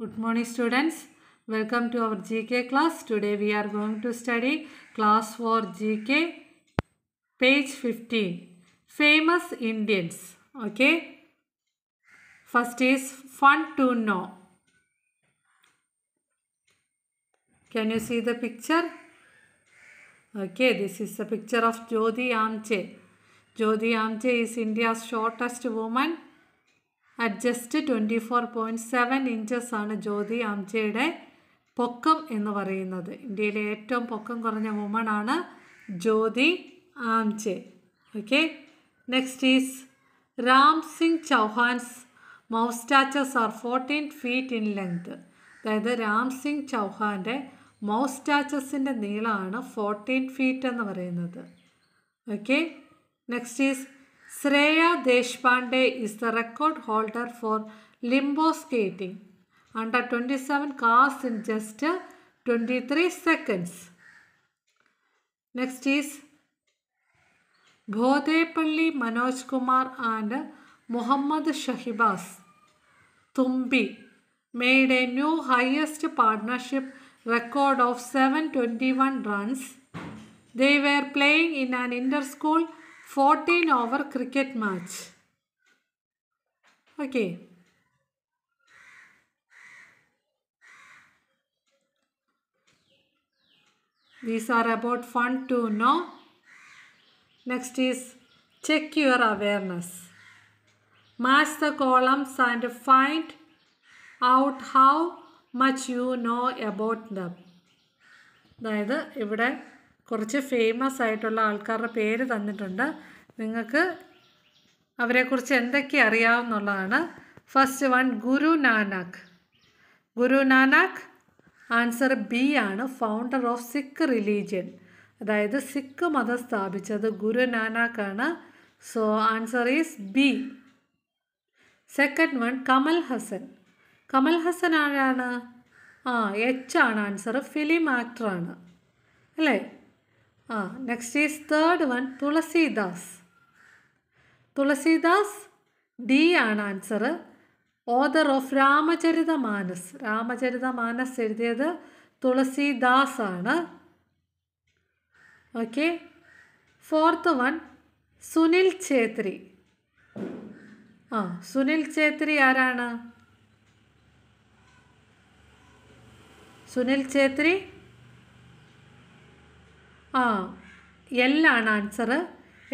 Good morning students. Welcome to our GK class. Today we are going to study class for GK page 15. Famous Indians. Okay. First is fun to know. Can you see the picture? Okay, this is the picture of Jyoti Amche. Jyoti Amche is India's shortest woman adjust twenty four point seven ആണ് ജ്യോതി അംജയുടെ പൊക്കം എന്ന് പറയുന്നത് ഇന്ത്യയിലെ ഏറ്റവും പൊക്കം കുറഞ്ഞ ആണ് Jyoti Amge okay next is Ram Singh Chauhan's moustaches are fourteen feet in length അതായത് രാം സിംഗ് ചൗഹാൻ്റെ മൗസ്റ്റാച്ചസിൻ്റെ നീളമാണ് ഫോർട്ടീൻ ഫീറ്റ് എന്ന് പറയുന്നത് okay next is Sreya Deshpande is the record holder for limbo skating under 27 cars in just 23 seconds. Next is Bhodepalli Manoj Kumar and Muhammad Shahibas Tumbi made a new highest partnership record of 721 runs. They were playing in an inter-school 14 over cricket match. Okay. These are about fun to know. Next is check your awareness. Match the columns and find out how much you know about them. അതായത് കുറച്ച് famous ആയിട്ടുള്ള ആൾക്കാരുടെ പേര് തന്നിട്ടുണ്ട് നിങ്ങൾക്ക് അവരെക്കുറിച്ച് എന്തൊക്കെ അറിയാവുന്നുള്ളതാണ് first one Guru Nanak Guru Nanak answer B ആണ് ഫൗണ്ടർ ഓഫ് സിഖ് റിലീജിയൻ അതായത് സിഖ് മതം സ്ഥാപിച്ചത് ഗുരു നാനാക്കാണ് so answer is B second one Kamal Haasan Kamal Haasan ആരാണ് ആ എച്ച് ആണ് ആൻസർ ഫിലിം ആക്ടറാണ് അല്ലേ ആ next is third one Tulsidas Tulsidas D ആണ് answer author of Ramcharit Manas Ramcharit Manas എഴുതിയത് തുളസീദാസ് ആണ് okay fourth one Sunil Chhetri ആ സുനിൽ ഛേത്രി ആരാണ് സുനിൽ ഛേത്രി ആ എല്ലാണ് ആൻസർ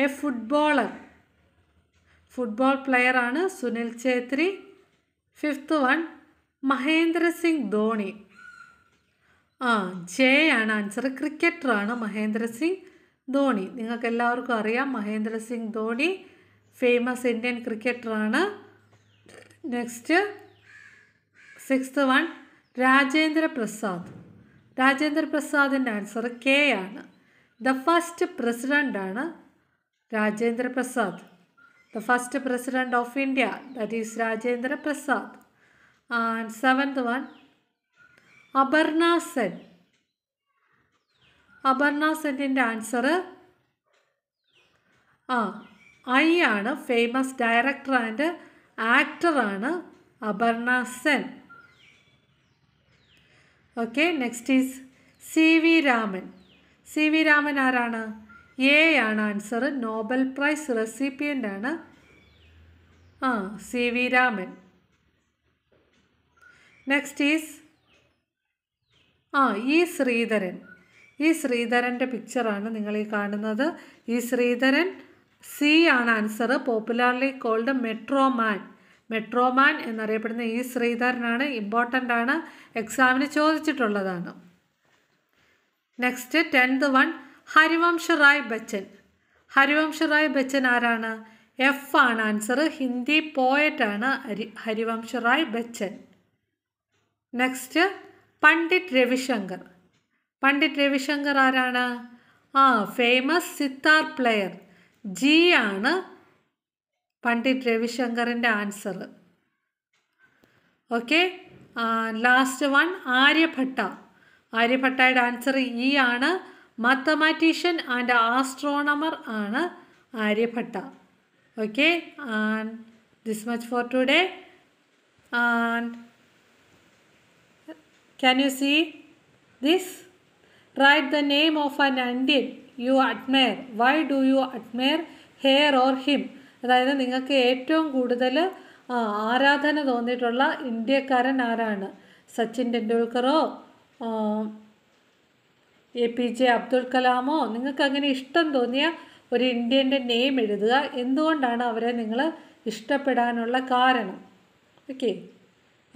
എ ഫുട്ബോളർ ഫുട്ബോൾ പ്ലെയറാണ് സുനിൽ ഛേത്രി ഫിഫ്ത്ത് വൺ മഹേന്ദ്ര സിംഗ് ധോണി ആ ജെ ആണ് ആൻസർ ക്രിക്കറ്ററാണ് മഹേന്ദ്ര സിംഗ് ധോണി നിങ്ങൾക്ക് എല്ലാവർക്കും അറിയാം മഹേന്ദ്ര സിംഗ് ധോണി ഫേമസ് ഇന്ത്യൻ ക്രിക്കറ്ററാണ് next sixth one Rajendra Prasad Rajendra പ്രസാദിൻ്റെ ആൻസർ കെ ആണ് ദ ഫസ്റ്റ് പ്രസിഡൻ്റാണ് Rajendra Prasad the first president of India that is Rajendra Prasad and seventh one Aparna Sen Aparna സെൻറ്റിൻ്റെ ആൻസർ ആ ഐ ആണ് ഫേമസ് ഡയറക്ടർ ആൻഡ് ആക്ടറാണ് Aparna Sen okay next is C V Raman C V Raman ആരാണ് A ആണ് ആൻസർ നോബൽ പ്രൈസ് റെസിപ്പിയൻ്റ് ആണ് ആ C V Raman next is ആ E Sreedharan ഈ ശ്രീധരൻ്റെ പിക്ചറാണ് നിങ്ങൾ ഈ കാണുന്നത് ഈ ശ്രീധരൻ സി ആണ് answer popularly called metro man metro man എന്നറിയപ്പെടുന്ന ഈ ശ്രീധരനാണ് ഇമ്പോർട്ടൻ്റ് ആണ് എക്സാമിന് ചോദിച്ചിട്ടുള്ളതാണ് next tenth one Harivansh Rai Bachchan Harivansh Rai Bachchan ആരാണ് എഫ് ആണ് ആൻസർ ഹിന്ദി പോയറ്റാണ് ഹരി ഹരിവംശ് റായ് ബച്ചൻ നെക്സ്റ്റ് പണ്ഡിറ്റ് രവിശങ്കർ പണ്ഡിറ്റ് രവിശങ്കർ ആരാണ് ആ ഫേമസ് സിത്താർ പ്ലെയർ ജി ആണ് പണ്ഡിറ്റ് രവിശങ്കറിൻ്റെ answer okay last one Aryabhata ആര്യഭട്ടയുടെ ആൻസർ ഇ ആണ് മാത്തമാറ്റീഷ്യൻ ആൻഡ് ആസ്ട്രോണമർ ആണ് Aryabhata okay and this much for today and can you see this write the name of an Indian you admire why do you admire her or him അതായത് നിങ്ങൾക്ക് ഏറ്റവും കൂടുതൽ ആരാധന തോന്നിയിട്ടുള്ള ഇന്ത്യക്കാരൻ ആരാണ് സച്ചിൻ ടെണ്ടുൽക്കറോ എ പി ജെ അബ്ദുൽ കലാമോ നിങ്ങൾക്ക് അങ്ങനെ ഇഷ്ടം തോന്നിയ ഒരു ഇന്ത്യൻ്റെ നെയിം എഴുതുക എന്തുകൊണ്ടാണ് അവരെ നിങ്ങൾ ഇഷ്ടപ്പെടാനുള്ള കാരണം ഓക്കെ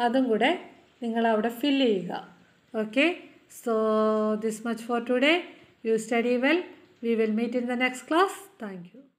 അതും കൂടെ നിങ്ങൾ അവിടെ ഫില്ല് ചെയ്യുക okay so this much for today you study well we will meet in the next class thank U